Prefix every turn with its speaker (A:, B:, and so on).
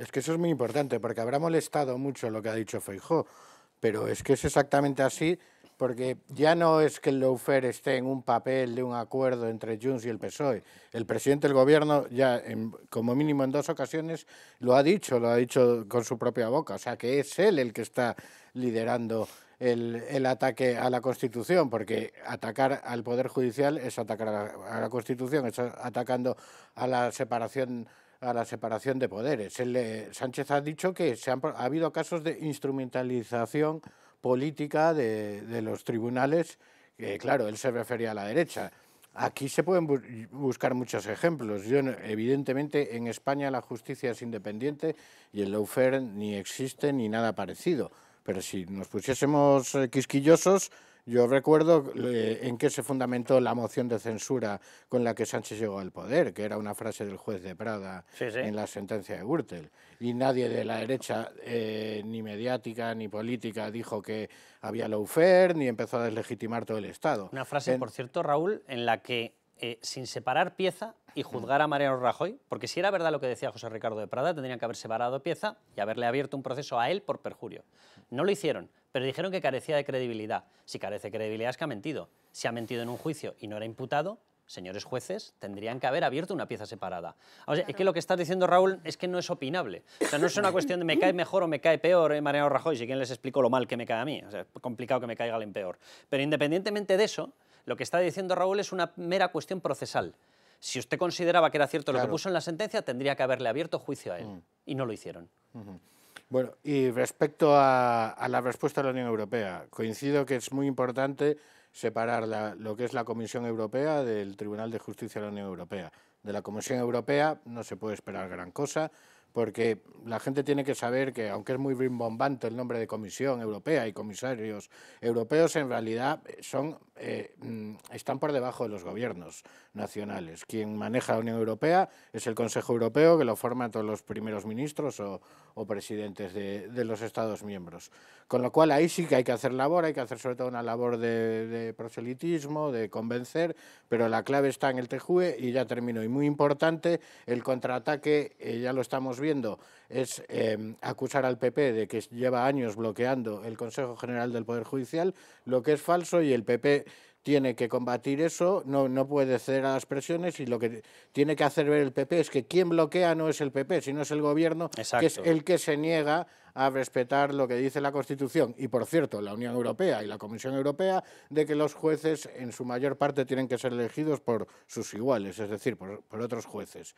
A: Es que eso es muy importante, porque habrá molestado mucho lo que ha dicho Feijó, pero es que es exactamente así, porque ya no es que el esté en un papel de un acuerdo entre Junts y el PSOE. El presidente del gobierno ya, en, como mínimo en dos ocasiones, lo ha dicho, lo ha dicho con su propia boca. O sea, que es él el que está liderando el, ataque a la Constitución, porque atacar al Poder Judicial es atacar a la, Constitución, es atacando a la separación a la separación de poderes. Sánchez ha dicho que se han, ha habido casos de instrumentalización política de, los tribunales, claro, él se refería a la derecha. Aquí se pueden buscar muchos ejemplos. Yo, evidentemente, en España la justicia es independiente y el lawfare ni existe ni nada parecido. Pero si nos pusiésemos eh, quisquillosos, yo recuerdo eh, en qué se fundamentó la moción de censura con la que Sánchez llegó al poder, que era una frase del juez de Prada en la sentencia de Gürtel. Y nadie de la derecha, eh, ni mediática ni política, dijo que había lawfare, ni empezó a deslegitimar todo el Estado.
B: Una frase, por cierto, Raúl, en la que, eh, sin separar pieza y juzgar a Mariano Rajoy, porque si era verdad lo que decía José Ricardo de Prada, tendrían que haber separado pieza y haberle abierto un proceso a él por perjurio. No lo hicieron pero dijeron que carecía de credibilidad. Si carece de credibilidad es que ha mentido. Si ha mentido en un juicio y no era imputado, señores jueces, tendrían que haber abierto una pieza separada. Es que lo que está diciendo, Raúl, es que no es opinable. sea, no es una cuestión de me cae mejor o me cae peor eh, Mariano Rajoy, si quien les explico lo mal que me cae a mí. es complicado que me caiga alguien peor. Pero independientemente de eso, lo que está diciendo Raúl es una mera cuestión procesal. Si usted consideraba que era cierto lo que puso en la sentencia, tendría que haberle abierto juicio a él. Mm. Y no lo hicieron.
A: Bueno, y respecto a, la respuesta de la Unión Europea, coincido que es muy importante separar lo que es la Comisión Europea del Tribunal de Justicia de la Unión Europea. De la Comisión Europea no se puede esperar gran cosa, porque la gente tiene que saber que, aunque es muy rimbombante el nombre de Comisión Europea y comisarios europeos, en realidad eh, son eh, mm, están por debajo de los gobiernos nacionales. Quien maneja la Unión Europea es el Consejo Europeo, que lo forman todos los primeros ministros o, presidentes de, los Estados miembros. Con lo cual ahí sí que hay que hacer labor, hay que hacer sobre todo una labor de, proselitismo, de convencer, pero la clave está en el TJUE y ya termino. Y muy importante, el contraataque, eh, ya lo estamos viendo, es em, acusar al PP de que lleva años bloqueando el Consejo General del Poder Judicial, lo que es falso y el PP tiene que combatir eso, no, no puede ceder a las presiones y lo que tiene que hacer ver el PP es que quien bloquea no es el PP, sino es el gobierno, que es el que se niega a respetar lo que dice la Constitución y, por cierto, la Unión Europea y la Comisión Europea, de que los jueces en su mayor parte tienen que ser elegidos por sus iguales, es decir, por otros jueces.